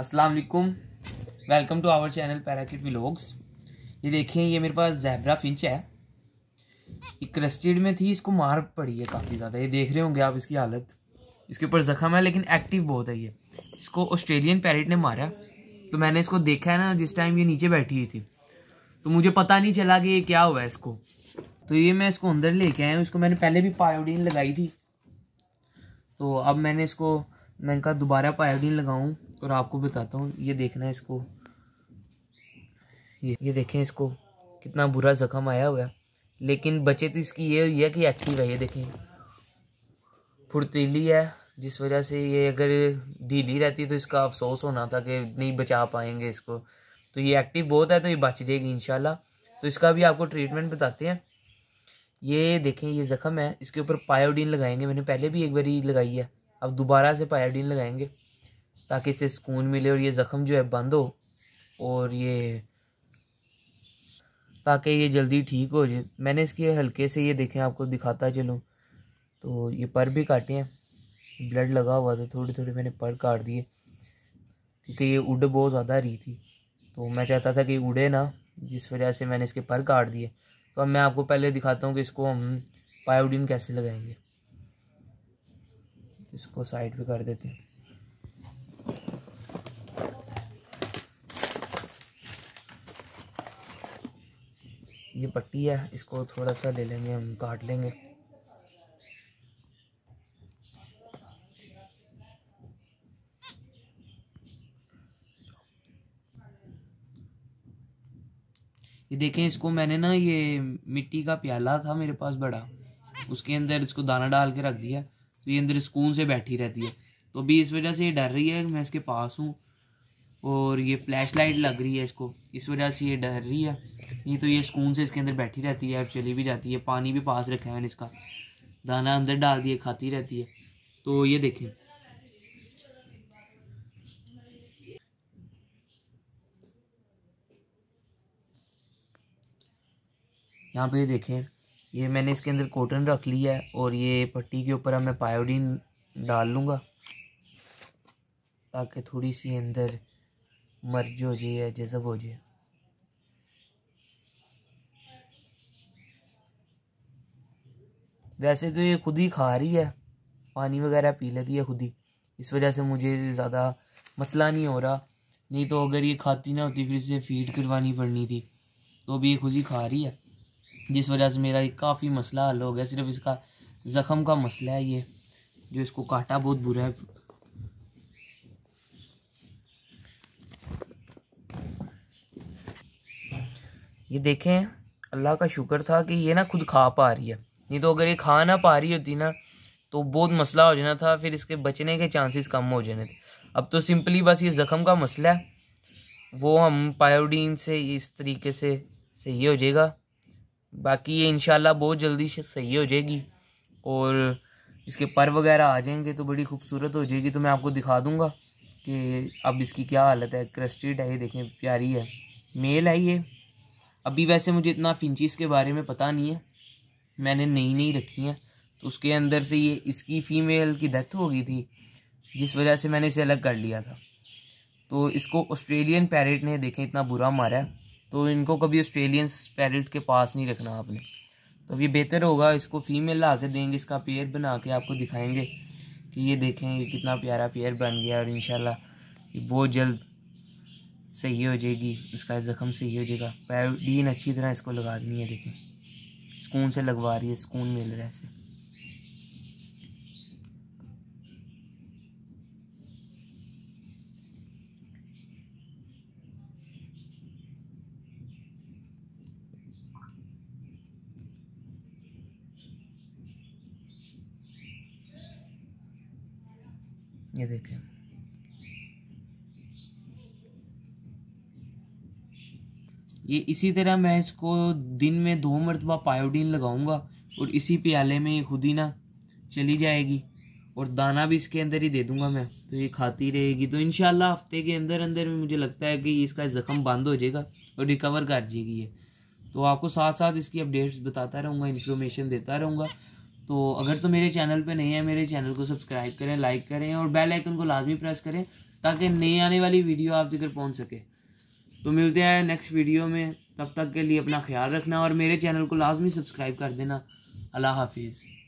Aslam welcome to our channel parakeet vlogs ये देखें ये मेरे पास जैबरा फिंच है ये क्रस्टेड में थी इसको मार पड़ी है काफ़ी ज़्यादा ये देख रहे होंगे आप इसकी हालत इसके ऊपर ज़ख़म है लेकिन एक्टिव बहुत है ये इसको ऑस्ट्रेलियन पैरेट ने मारा तो मैंने इसको देखा है ना जिस टाइम ये नीचे बैठी हुई थी तो मुझे पता नहीं चला कि ये क्या हुआ है इसको तो ये मैं इसको अंदर लेके आया हूँ इसको मैंने पहले भी पायोडीन लगाई थी तो अब मैंने इसको मैंने कहा दोबारा पायोडीन लगाऊँ और आपको बताता हूँ ये देखना है इसको ये ये देखें इसको कितना बुरा ज़ख्म आया हुआ है लेकिन तो इसकी ये हुई है कि एक्टिव है ये देखें फुर्तीली है जिस वजह से ये अगर ढीली रहती तो इसका अफसोस होना था कि नहीं बचा पाएंगे इसको तो ये एक्टिव बहुत है तो ये बच जाएगी इनशाला तो इसका भी आपको ट्रीटमेंट बताते हैं ये देखें ये ज़ख़म है इसके ऊपर पायोडीन लगाएंगे मैंने पहले भी एक बारी लगाई है अब दोबारा से पायोडीन लगाएंगे ताकि इसे सुकून मिले और ये ज़ख़म जो है बंद हो और ये ताकि ये जल्दी ठीक हो जाए मैंने इसके हल्के से ये देखें आपको दिखाता चलूँ तो ये पर भी काटे हैं ब्लड लगा हुआ था थोड़ी थोड़े मैंने पर काट दिए क्योंकि ये उड़ बहुत ज़्यादा रही थी तो मैं चाहता था कि उड़े ना जिस वजह से मैंने इसके पर काट दिए तो अब मैं आपको पहले दिखाता हूँ कि इसको हम पायोडीन कैसे लगाएंगे इसको साइड पे कर देते हैं पट्टी है इसको थोड़ा सा ले लेंगे हम काट लेंगे ये देखें इसको मैंने ना ये मिट्टी का प्याला था मेरे पास बड़ा उसके अंदर इसको दाना डाल के रख दिया तो ये अंदर सुकून से बैठी रहती है तो अभी इस वजह से ये डर रही है मैं इसके पास हूँ और ये फ्लैश लाइट लग रही है इसको इस वजह से ये डर रही है नहीं तो ये सुकून से इसके अंदर बैठी रहती है और चली भी जाती है पानी भी पास रखा है मैंने इसका दाना अंदर डाल दिए खाती रहती है तो ये देखें यहाँ पे देखें ये मैंने इसके अंदर कॉटन रख लिया है और ये पट्टी के ऊपर अब मैं पायोडीन डाल लूँगा ताकि थोड़ी सी अंदर मर्जी हो जाए या जैसा हो जाए वैसे तो ये खुद ही खा रही है पानी वगैरह पी लेती है खुद ही इस वजह से मुझे ज़्यादा मसला नहीं हो रहा नहीं तो अगर ये खाती ना होती फिर इसे फीड करवानी पड़नी थी तो भी ये खुद ही खा रही है जिस वजह से मेरा काफ़ी मसला हल हो गया सिर्फ इसका ज़ख़म का मसला है ये जो इसको काटा बहुत बुरा है ये देखें अल्लाह का शुक्र था कि ये ना खुद खा पा रही है नहीं तो अगर ये खा ना पा रही होती ना तो बहुत मसला हो जाना था फिर इसके बचने के चांसेस कम हो जाने थे अब तो सिंपली बस ये ज़ख़म का मसला है वो हम पायोडीन से इस तरीके से सही हो जाएगा बाकी ये इनशाला बहुत जल्दी सही हो जाएगी और इसके पर वगैरह आ जाएंगे तो बड़ी खूबसूरत हो जाएगी तो मैं आपको दिखा दूंगा कि अब इसकी क्या हालत है क्रस्टेड है ये देखें प्यारी है मेल है ये अभी वैसे मुझे इतना फिंचिस के बारे में पता नहीं है मैंने नई नई रखी हैं तो उसके अंदर से ये इसकी फ़ीमेल की डेथ हो गई थी जिस वजह से मैंने इसे अलग कर लिया था तो इसको ऑस्ट्रेलियन पैरेट ने देखें इतना बुरा मारा है तो इनको कभी ऑस्ट्रेलियन पैरेट के पास नहीं रखना आपने तो ये बेहतर होगा इसको फीमेल ला के देंगे इसका पेयर बना के आपको दिखाएंगे कि ये देखें ये कितना प्यारा पेयर बन गया और इन ये बहुत जल्द सही हो जाएगी इसका ज़ख़म सही हो जाएगा पैरोडीन अच्छी तरह इसको लगा देनी है देखें सुकून से लगवा रही है सुकून मिल रहा है इसे ये देखें ये इसी तरह मैं इसको दिन में दो मरतबा पायोडीन लगाऊंगा और इसी प्याले में ये खुद ही ना चली जाएगी और दाना भी इसके अंदर ही दे दूंगा मैं तो ये खाती रहेगी तो इन हफ्ते के अंदर अंदर में मुझे लगता है कि इसका ज़ख़म बंद हो जाएगा और रिकवर कर जाएगी ये तो आपको साथ साथ इसकी अपडेट्स बताता रहूँगा इन्फॉर्मेशन देता रहूँगा तो अगर तो मेरे चैनल पर नहीं है मेरे चैनल को सब्सक्राइब करें लाइक करें और बेलाइकन को लाजमी प्रेस करें ताकि नई आने वाली वीडियो आप जिक्र पहुँच सके तो मिलते हैं नेक्स्ट वीडियो में तब तक के लिए अपना ख्याल रखना और मेरे चैनल को लाजमी सब्सक्राइब कर देना अल्लाह हाफिज़